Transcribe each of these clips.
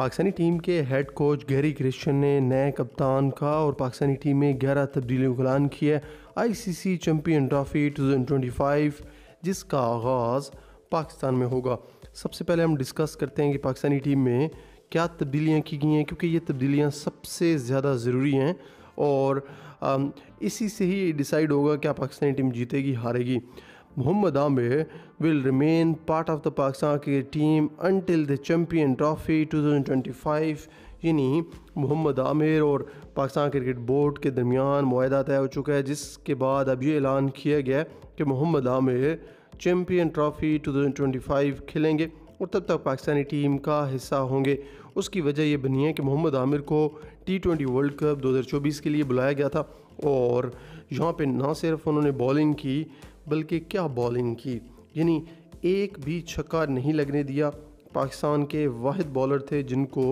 Pakistani team के head coach Gary Kirsten ने नए कप्तान का और पाकिस्तानी टीम में ग्यारह तब्दीलियों का ऐलान किया I C C champion trophy two thousand twenty five जिसका आगाज़ पाकिस्तान में होगा सबसे पहले हम डिस्कस करते हैं कि पाकिस्तानी टीम में क्या तब्दीलियाँ की गई हैं क्योंकि ये तब्दीलियाँ सबसे ज़्यादा ज़रूरी हैं और इसी से ही डिसाइड होगा क्या पाकिस्तानी टीम जीतेगी हारेगी Muhammad Amir will remain part of the Pakistan cricket team until the Champion Trophy 2025 यानी मोहम्मद आमिर और पाकिस्तान क्रिकेट बोर्ड के दरमियान माहा तय हो चुका है जिसके बाद अब ये ऐलान किया गया कि मोहम्मद आमिर चैम्पियन ट्रॉफ़ी 2025 खेलेंगे और तब तक पाकिस्तानी टीम का हिस्सा होंगे उसकी वजह यह बनी है कि मोहम्मद आमिर को टी ट्वेंटी वर्ल्ड कप 2024 के लिए बुलाया गया था और यहाँ पे ना सिर्फ उन्होंने बॉलिंग की बल्कि क्या बॉलिंग की यानी एक भी छक्का नहीं लगने दिया पाकिस्तान के वाहिद बॉलर थे जिनको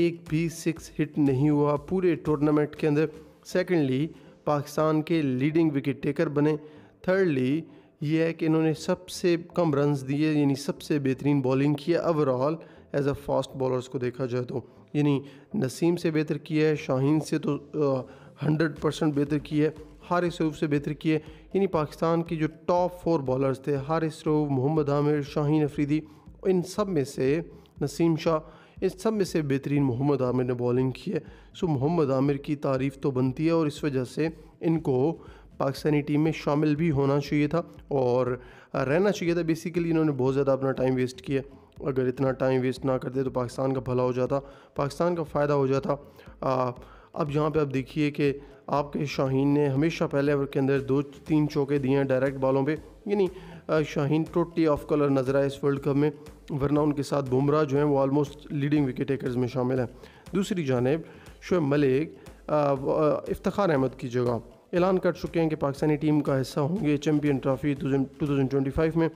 एक भी सिक्स हिट नहीं हुआ पूरे टूर्नामेंट के अंदर सेकेंडली पाकिस्तान के लीडिंग विकेट टेकर बने थर्डली ये है कि इन्होंने सबसे कम रन्स दिए यानी सबसे बेहतरीन बॉलिंग की है overall as a fast bowlers को देखा जाए तो यानी नसीम से बेहतर किया है शाहीन से तो हंड्रेड परसेंट बेहतर किया है हारिस रूफ से बेहतर किए यानी पाकिस्तान के जो टॉप फोर बॉलर्स थे हारिस रूफ मोहम्मद आमिर शाहीन अफरीदी इन सब में से नसीम शाह इन सब में से बेहतरीन मोहम्मद आमिर ने बॉलिंग की है सो मोहम्मद आमिर की तारीफ़ तो बनती है और इस वजह से इनको पाकिस्तानी टीम में शामिल भी होना चाहिए था और रहना चाहिए था बेसिकली इन्होंने बहुत ज़्यादा अपना टाइम वेस्ट किया अगर इतना टाइम वेस्ट ना करते तो पाकिस्तान का भला हो जाता पाकिस्तान का फ़ायदा हो जाता अब यहाँ पे आप देखिए कि आपके शाहीन ने हमेशा पहले ओवर के अंदर दो तीन चौके दिए हैं डायरेक्ट बॉलों पे यानी शाहीन टोटली ऑफ कलर नजर आए इस वर्ल्ड कप में वरना उनके साथ बुमराह जो हैं वो ऑलमोस्ट लीडिंग विकेट टेकर्स में शामिल हैं दूसरी जानब शुब मलिक इफ्तार अहमद की जगह ऐलान कर चुके हैं कि पाकिस्तानी टीम का हिस्सा होंगे champion trophy two thousand twenty five में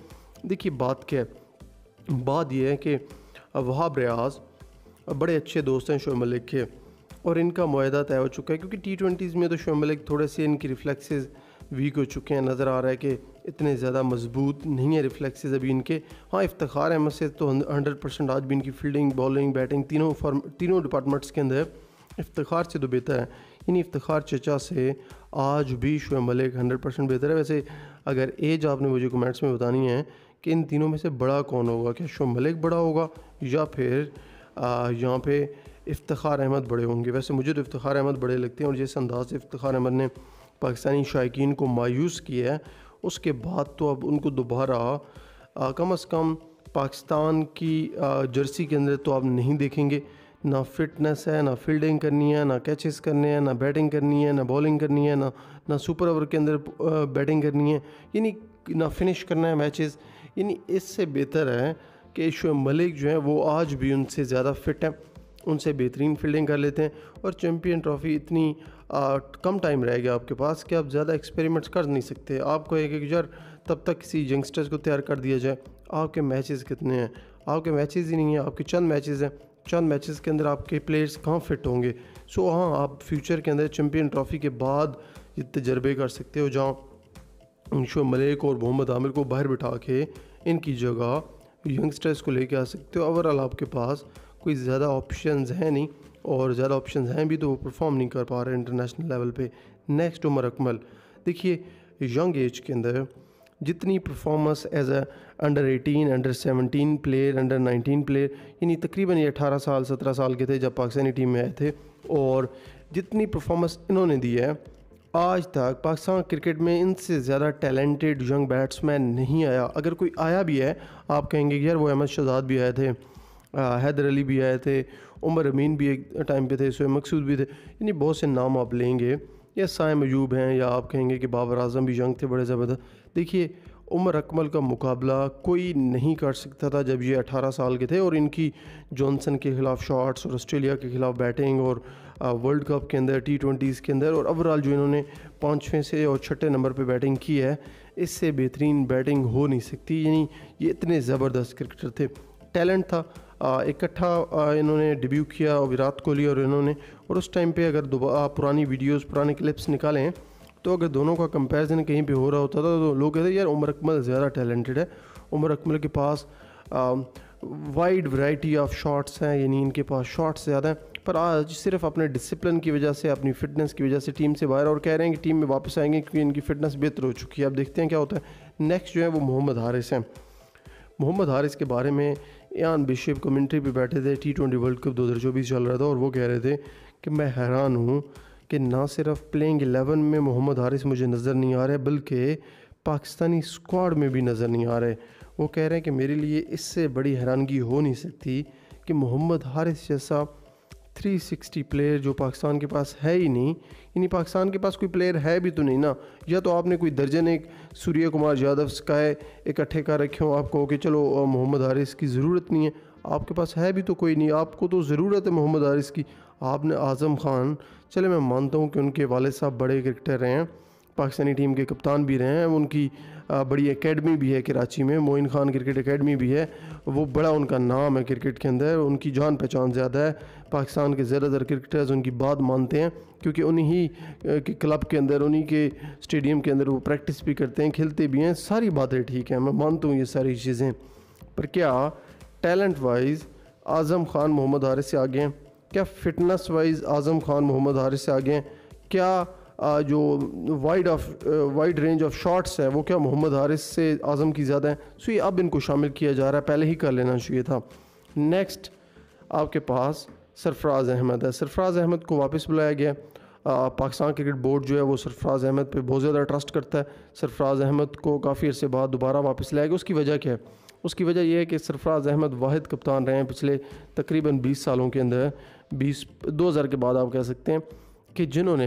देखिए बात क्या है बात यह है कि वहाब रियाज बड़े अच्छे दोस्त हैं शुब मलिक के और इनका माह तय हो चुका है क्योंकि टी ट्वेंटीज़ में तो शुएब मलिक थोड़े से इनकी रिफ्लेक्सेज वीक हो चुके हैं नज़र आ रहा है कि इतने ज़्यादा मजबूत नहीं है रिफ्लेक्सेज अभी इनके हाँ इफ्तार अहमद से तो हंड्रेड परसेंट आज भी इनकी फील्डिंग बॉलिंग बैटिंग तीनों फॉर्म तीनों डिपार्टमेंट्स के अंदर इफ्तार से तो बेहतर है इन इफ्तार चचा से आज भी शुएब मलिक हंड्रेड परसेंट बेहतर है वैसे अगर एज आपने मुझे कमेंट्स में बतानी है कि इन तीनों में से बड़ा कौन होगा क्या शुएब मलिक बड़ा होगा या फिर यहाँ पे इफ्तार अहमद बड़े होंगे वैसे मुझे तो इफ्तार अहमद बड़े लगते हैं और जिस अंदाज से इफ्तार अहमद ने पाकिस्तानी शायकीन को मायूस किया है उसके बाद तो अब उनको दोबारा कम अज़ कम पाकिस्तान की जर्सी के अंदर तो आप नहीं देखेंगे ना फिटनेस है ना फील्डिंग करनी है ना कैचेस करने हैं ना बैटिंग करनी है ना बॉलिंग करनी है ना ना सुपर ओवर के अंदर बैटिंग करनी है यानी ना फिनिश करना है मैचेस यानी इससे बेहतर है कि शुएब मलिक जो है वो आज भी उनसे ज़्यादा फिट है उनसे बेहतरीन फील्डिंग कर लेते हैं और चैम्पियन ट्रॉफी इतनी आ, कम टाइम रह गया आपके पास कि आप ज़्यादा एक्सपेरिमेंट्स कर नहीं सकते आपको एक एक यार तब तक किसी यंगस्टर्स को तैयार कर दिया जाए आपके मैचेस कितने हैं आपके मैचेस ही नहीं हैं आपके चंद मैचेस हैं चंद मैचेस के अंदर आपके प्लेयर्स कहाँ फिट होंगे सो हाँ आप फ्यूचर के अंदर चैम्पियन ट्रॉफी के बाद ये तजर्बे कर सकते हो जहाँ शो मलिक और मोहम्मद आमिर को बाहर बिठा के इनकी जगह यंगस्टर्स को लेके आ सकते हो ओवरऑल आपके पास कोई ज़्यादा ऑप्शन हैं नहीं और ज़्यादा ऑप्शन हैं भी तो वो परफॉर्म नहीं कर पा रहे इंटरनेशनल लेवल पे नेक्स्ट उमर अकमल देखिए यंग एज के अंदर जितनी performance as a under 18, under 17 player under 19 player यानी तकरीबन ये 18 साल 17 साल के थे जब पाकिस्तानी टीम में आए थे और जितनी परफॉर्मेंस इन्होंने दी है आज तक पाकिस्तान क्रिकेट में इनसे ज़्यादा टैलेंटेड यंग बैट्समैन नहीं आया अगर कोई आया भी है आप कहेंगे यार वो अहमद शहजाद भी आए थे हैदर अली भी आए थे उमर अमीन भी एक टाइम पे थे सोए मकसूद भी थे यानी बहुत से नाम आप लेंगे या साइम अयूब हैं या आप कहेंगे कि बाबर आजम भी यंग थे बड़े ज़बरदस्त देखिए उमर अकमल का मुकाबला कोई नहीं कर सकता था जब ये 18 साल के थे और इनकी जॉनसन के ख़िलाफ़ शॉट्स और ऑस्ट्रेलिया के ख़िलाफ़ बैटिंग और वर्ल्ड कप के अंदर टी ट्वेंटीज़ के अंदर और ओवरऑल जो इन्होंने पाँचवें से और छठे नंबर पे बैटिंग की है इससे बेहतरीन बैटिंग हो नहीं सकती यानी ये इतने ज़बरदस्त क्रिकेटर थे टैलेंट था इकट्ठा इन्होंने डिब्यू किया विराट कोहली और इन्होंने और उस टाइम पे अगर पुरानी वीडियोस पुराने क्लिप्स निकाले हैं तो अगर दोनों का कंपैरिजन कहीं पे हो रहा होता था तो लोग कहते यार उमर अकमल ज़्यादा टैलेंटेड है उमर अकमल के पास वाइड वैरायटी ऑफ शॉट्स हैं यानी इनके पास शॉट्स ज़्यादा हैं पर आज सिर्फ अपने डिसिप्लिन की वजह से अपनी फिटनेस की वजह से टीम से बाहर और कह रहे हैं कि टीम में वापस आएंगे क्योंकि इनकी फिटनेस बेहतर हो चुकी है अब देखते हैं क्या होता है नेक्स्ट जो है वो मोहम्मद हारिस हैं मोहम्मद हारिस के बारे में यान बिशेप कमेंट्री पे बैठे थे टी ट्वेंटी वर्ल्ड कप चौबीस चल रहा था और वो कह रहे थे कि मैं हैरान हूँ कि ना सिर्फ प्लेइंग एलेवन में मोहम्मद हारिस मुझे नज़र नहीं आ रहे बल्कि पाकिस्तानी स्क्वाड में भी नज़र नहीं आ रहे वो कह रहे हैं कि मेरे लिए इससे बड़ी हैरानगी हो नहीं सकती कि मोहम्मद हारिस जैसा 360 प्लेयर जो पाकिस्तान के पास है ही नहीं यानी पाकिस्तान के पास कोई प्लेयर है भी तो नहीं ना या तो आपने कोई दर्जन एक सूर्य कुमार यादव का है इकट्ठे का रखे हो आप कहो कि चलो मोहम्मद हारिस की ज़रूरत नहीं है आपके पास है भी तो कोई नहीं आपको तो ज़रूरत है मोहम्मद हारिस की आपने आज़म खान चले मैं मानता हूँ कि उनके वालद साहब बड़े क्रिकेटर हैं पाकिस्तानी टीम के कप्तान भी रहे हैं उनकी बड़ी एकेडमी भी है कराची में मोइन खान क्रिकेट एकेडमी भी है वो बड़ा उनका नाम है क्रिकेट के अंदर उनकी जान पहचान ज़्यादा है पाकिस्तान के ज़्यादातर क्रिकेटर्स उनकी बात मानते हैं क्योंकि उन्हीं के क्लब के अंदर उन्हीं के स्टेडियम के अंदर वो प्रैक्टिस भी करते हैं खेलते भी हैं सारी बातें ठीक हैं मैं मानता हूँ ये सारी चीज़ें पर क्या टैलेंट वाइज आज़म ख़ान मोहम्मद हारिस से आगे हैं क्या फ़िटनेस वाइज आज़म ख़ान मोहम्मद हारिस से आगे हैं क्या जो wide of wide range of shots है वो क्या मोहम्मद हारिस से आज़म की ज़्यादा है सो ये अब इनको शामिल किया जा रहा है पहले ही कर लेना चाहिए था नेक्स्ट आपके पास सरफराज अहमद है सरफराज अहमद को वापस बुलाया गया पाकिस्तान क्रिकेट बोर्ड जो है वो सरफराज अहमद पे बहुत ज़्यादा ट्रस्ट करता है सरफराज अहमद को काफ़ी अर्से बाद दोबारा वापस लाया गया उसकी वजह क्या है उसकी वजह यह है कि सरफराज अहमद वाहिद कप्तान रहे हैं पिछले तकरीबन 20 सालों के अंदर 20 2000 के बाद आप कह सकते हैं कि जिन्होंने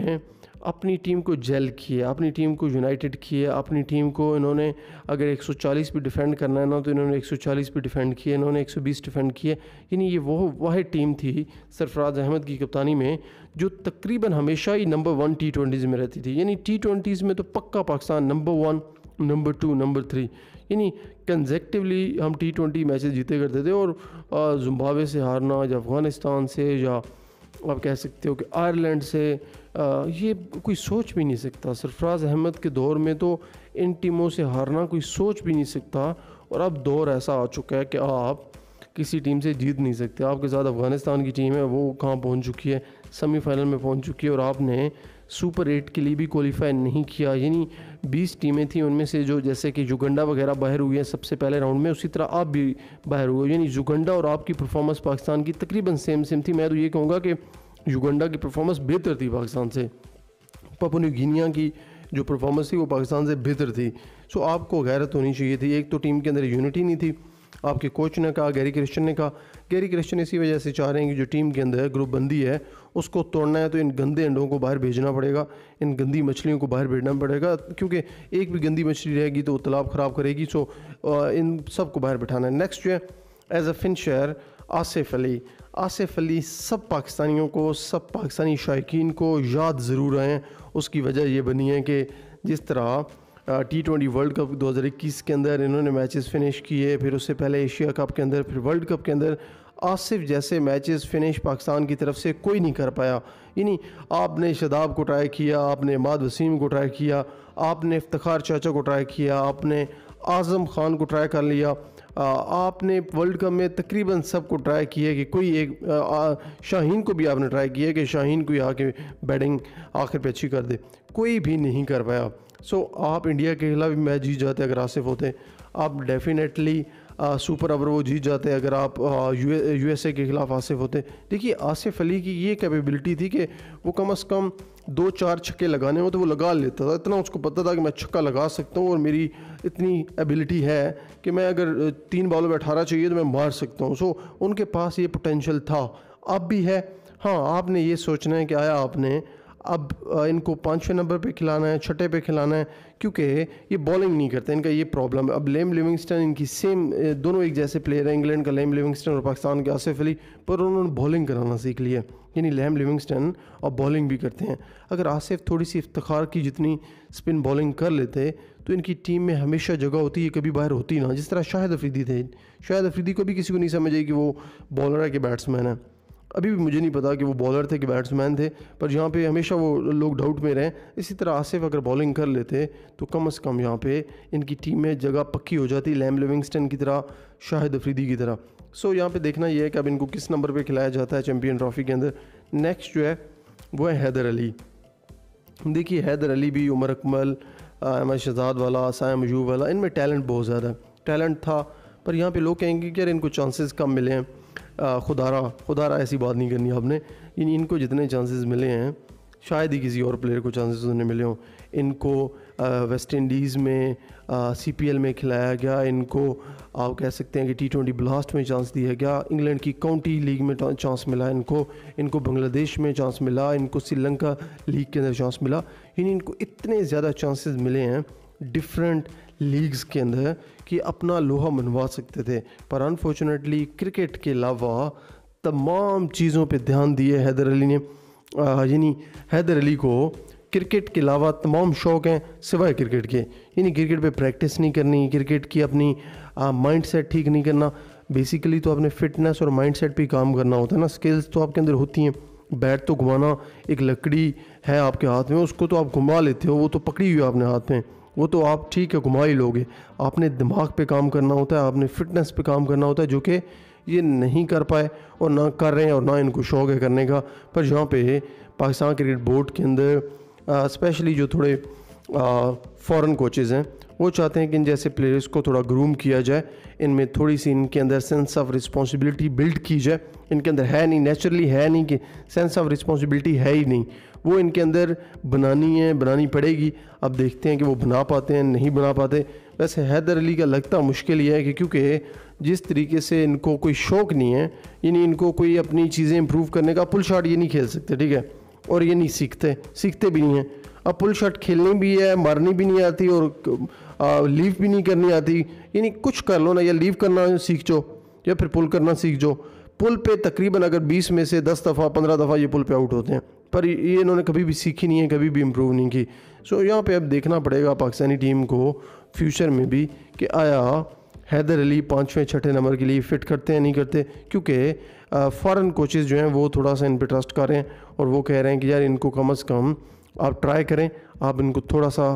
अपनी टीम को जेल किया अपनी टीम को यूनाइटेड किया अपनी टीम को इन्होंने अगर 140 पे डिफेंड करना है ना तो इन्होंने 140 पे डिफेंड किया इन्होंने 120 डिफेंड किए यानी ये वो वह टीम थी सरफराज अहमद की कप्तानी में जो तकरीबन हमेशा ही नंबर वन टी ट्वेंटीज़ में रहती थी यानी टी ट्वेंटीज़ में तो पक्का Pakistan number one number two number three यानी कंजेक्टिवली हम टी ट्वेंटी मैचेज जीते करते थे और जुम्बावे से हारना या अफ़गानिस्तान से या आप कह सकते हो कि आयरलैंड से ये कोई सोच भी नहीं सकता सरफराज अहमद के दौर में तो इन टीमों से हारना कोई सोच भी नहीं सकता और अब दौर ऐसा आ चुका है कि आप किसी टीम से जीत नहीं सकते आपके साथ अफ़गानिस्तान की टीम है वो कहाँ पहुँच चुकी है सेमीफाइनल में पहुँच चुकी है और आपने सुपर एट के लिए भी क्वालिफाई नहीं किया यानी बीस टीमें थी उनमें से जो जैसे कि जुगंडा वगैरह बाहर हुई है सबसे पहले राउंड में उसी तरह आप भी बाहर हुए यानी जुगंडा और आपकी परफॉर्मेंस पाकिस्तान की तकरीबन सेम सेम थी मैं तो ये कहूँगा कि युगंडा की परफॉर्मेंस बेहतर थी पाकिस्तान से गिनिया की जो परफॉर्मेंस थी वो पाकिस्तान से बेहतर थी सो आपको गैरत होनी चाहिए थी एक तो टीम के अंदर यूनिटी नहीं थी आपके कोच ने कहा गैरी क्रिश्चन ने कहा गैरी क्रिश्चन इसी वजह से चाह रहे हैं कि जो टीम के अंदर ग्रुप बंदी है उसको तोड़ना है तो इन गंदे अंडों को बाहर भेजना पड़ेगा इन गंदी मछलियों को बाहर भेजना पड़ेगा क्योंकि एक भी गंदी मछली रहेगी तो वो तालाब ख़राब करेगी सो इन सब को बाहर बैठाना है नेक्स्ट जो है एज अ फिन शहर आसिफ अली आसिफ अली सब पाकिस्तानियों को सब पाकिस्तानी शायकीन को याद ज़रूर आएँ उसकी वजह यह बनी है कि जिस तरह टी ट्वेंटी वर्ल्ड कप 2021 के अंदर इन्होंने मैचेस फिनिश किए फिर उससे पहले एशिया कप के अंदर फिर वर्ल्ड कप के अंदर आसिफ जैसे मैचेस फिनिश पाकिस्तान की तरफ से कोई नहीं कर पाया यानी आपने शदाब को ट्राई किया आपने माद वसीम को ट्राई किया आपने इफ्तार चाचा को ट्राई किया आपने आज़म खान को ट्राई कर लिया आपने वर्ल्ड कप में तकरीबन सबको ट्राई किया कि कोई एक शाहीन को भी आपने ट्राई किया कि शाहीन को आके बैटिंग आखिर पे अच्छी कर दे कोई भी नहीं कर पाया सो so, आप इंडिया के खिलाफ मैच जीत जाते अगर आसिफ होते आप डेफिनेटली सुपर ओवर वो जीत जाते अगर आप यू एस के ख़िलाफ़ आसिफ होते देखिए आसिफ अली की ये कैपेबिलिटी थी कि वो कम अज़ कम दो चार छक्के लगाने होते तो वो लगा लेता था इतना उसको पता था कि मैं छक्का लगा सकता हूँ और मेरी इतनी एबिलिटी है कि मैं अगर तीन बॉलों में अठारह चाहिए तो मैं मार सकता हूँ सो उनके पास ये पोटेंशल था अब भी है हाँ आपने ये सोचना है कि आया आपने अब इनको पाँचवें नंबर पे खिलाना है छठे पे खिलाना है क्योंकि ये बॉलिंग नहीं करते इनका ये प्रॉब्लम है अब लेम लिविंगस्टन इनकी सेम दोनों एक जैसे प्लेयर हैं इंग्लैंड का लेम लिविंगस्टन और पाकिस्तान के आसिफ अली पर उन्होंने बॉलिंग कराना सीख लिया यानी लेम लिविंगस्टन और बॉलिंग भी करते हैं अगर आसिफ थोड़ी सी इफ्तार की जितनी स्पिन बॉलिंग कर लेते तो इनकी टीम में हमेशा जगह होती है कभी बाहर होती ना जिस तरह शाहिद अफरीदी थे शाहिद अफरीदी को भी किसी को नहीं समझ कि वो बॉलर है कि बैट्समैन है अभी भी मुझे नहीं पता कि वो बॉलर थे कि बैट्समैन थे पर यहाँ पे हमेशा वो लोग डाउट में रहें इसी तरह आसिफ अगर बॉलिंग कर लेते तो कम से कम यहाँ पे इनकी टीम में जगह पक्की हो जाती लैम लिविंगस्टन की तरह शाहिद अफरीदी की तरह सो so, यहाँ पे देखना ये है कि अब इनको किस नंबर पे खिलाया जाता है चैम्पियन ट्रॉफी के अंदर नेक्स्ट जो है वो है हैदर अली देखिए हैदर अली भी उमर अकमल अहमद शहजाद वाला साया मजूब वाला इनमें टैलेंट बहुत ज़्यादा है टैलेंट था पर यहाँ पे लोग कहेंगे कि यार इनको चांसेस कम मिले हैं खुदारा खुदारा ऐसी बात नहीं करनी आपने इन इनको जितने चांसेस मिले हैं शायद ही किसी और प्लेयर को चांसेस उन्हें मिले हों इनको वेस्ट इंडीज़ में सी पी एल में खिलाया गया इनको आप कह सकते हैं कि टी ट्वेंटी ब्लास्ट में चांस दिया गया इंग्लैंड की काउंटी लीग में चांस मिला इनको इनको बांग्लादेश में चांस मिला इनको श्रीलंका लीग के अंदर चांस मिला इन इनको इतने ज़्यादा चांसेस मिले हैं डिफरेंट लीग्स के अंदर कि अपना लोहा मनवा सकते थे पर अनफॉर्चुनेटली क्रिकेट के अलावा तमाम चीज़ों पे ध्यान दिए हैदर अली ने यानी हैदर अली को क्रिकेट के अलावा तमाम शौक़ हैं सिवाय क्रिकेट के यानी क्रिकेट पे प्रैक्टिस नहीं करनी क्रिकेट की अपनी माइंड सेट ठीक नहीं करना बेसिकली तो आपने फिटनेस और माइंड सेट पर काम करना होता है ना स्किल्स तो आपके अंदर होती हैं बैट तो घुमाना एक लकड़ी है आपके हाथ में उसको तो आप घुमा लेते हो वो तो पकड़ी हुई है आपने हाथ में वो तो आप ठीक है घुमा ही लोगे आपने दिमाग पे काम करना होता है आपने फिटनेस पे काम करना होता है जो कि ये नहीं कर पाए और ना कर रहे हैं और ना इनको शौक है करने का पर यहाँ पे पाकिस्तान क्रिकेट बोर्ड के अंदर स्पेशली जो थोड़े फॉरेन कोचेज़ हैं वो चाहते हैं कि इन जैसे प्लेयर्स को थोड़ा ग्रूम किया जाए इनमें थोड़ी सी इनके अंदर सेंस ऑफ रिस्पॉन्सिबिलिटी बिल्ड की जाए इनके अंदर है नहीं नेचुरली है नहीं कि सेंस ऑफ रिस्पॉन्सिबिलिटी है ही नहीं वो इनके अंदर बनानी है बनानी पड़ेगी अब देखते हैं कि वो बना पाते हैं नहीं बना पाते वैसे हैदर अली का लगता मुश्किल ये है कि क्योंकि जिस तरीके से इनको कोई शौक़ नहीं है यानी इनको कोई अपनी चीज़ें इंप्रूव करने का पुल शॉट ये नहीं खेल सकते ठीक है और ये नहीं सीखते सीखते भी नहीं हैं अब पुल शॉट खेलनी भी है मारनी भी नहीं आती और लीव भी नहीं करनी आती यानी कुछ कर लो ना या लीव करना सीख जाओ या फिर पुल करना सीख जाओ पुल पे तकरीबन अगर 20 में से 10 दफ़ा 15 दफ़ा ये पुल पे आउट होते हैं पर ये इन्होंने कभी भी सीखी नहीं है कभी भी इम्प्रूव नहीं की सो so, यहाँ पे अब देखना पड़ेगा पाकिस्तानी टीम को फ्यूचर में भी कि आया हैदर अली पाँचवें छठे नंबर के लिए फ़िट करते हैं नहीं करते क्योंकि फ़ॉरन कोचेज़ जो हैं वो थोड़ा सा इन पर ट्रस्ट कर रहे हैं और वो कह रहे हैं कि यार इनको कम अज़ कम आप ट्राई करें आप इनको थोड़ा सा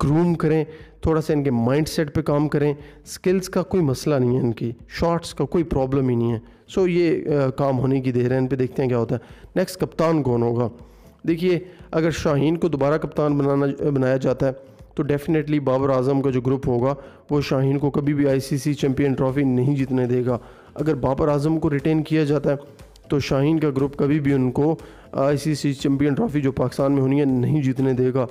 ग्रूम करें थोड़ा सा इनके माइंड सेट पर काम करें स्किल्स का कोई मसला नहीं है इनकी शॉट्स का कोई प्रॉब्लम ही नहीं है सो ये काम होने की देर है इन पर देखते हैं क्या होता है नेक्स्ट कप्तान कौन होगा देखिए अगर शाहीन को दोबारा कप्तान बनाना बनाया जाता है तो डेफ़िनेटली बाबर आजम का जो ग्रुप होगा वो शाहीन को कभी भी आईसीसी चैम्पियन ट्रॉफी नहीं जीतने देगा अगर बाबर आजम को रिटेन किया जाता है तो शाहीन का ग्रुप कभी भी उनको आईसीसी चैम्पियन ट्रॉफी जो पाकिस्तान में होनी है नहीं जीतने देगा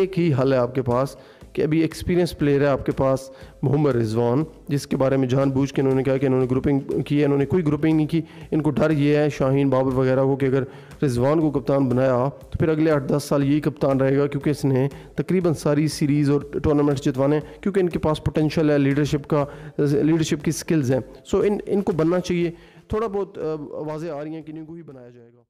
एक ही हल है आपके पास कि अभी एक्सपीरियंस प्लेयर है आपके पास मोहम्मद रिजवान जिसके बारे में जानबूझ के इन्होंने कहा कि इन्होंने ग्रुपिंग की है इन्होंने कोई ग्रुपिंग नहीं की इनको डर ये है शाहीन बाबर वगैरह को कि अगर रिजवान को कप्तान बनाया तो फिर अगले आठ दस साल यही कप्तान रहेगा क्योंकि इसने तकरीबन सारी सीरीज़ और टूर्नामेंट्स जितवाने क्योंकि इनके पास पोटेंशल है लीडरशिप का लीडरशिप की स्किल्स हैं सो इन इनको बनना चाहिए थोड़ा बहुत आवाज़ें आ रही हैं नहीं को ही बनाया जाएगा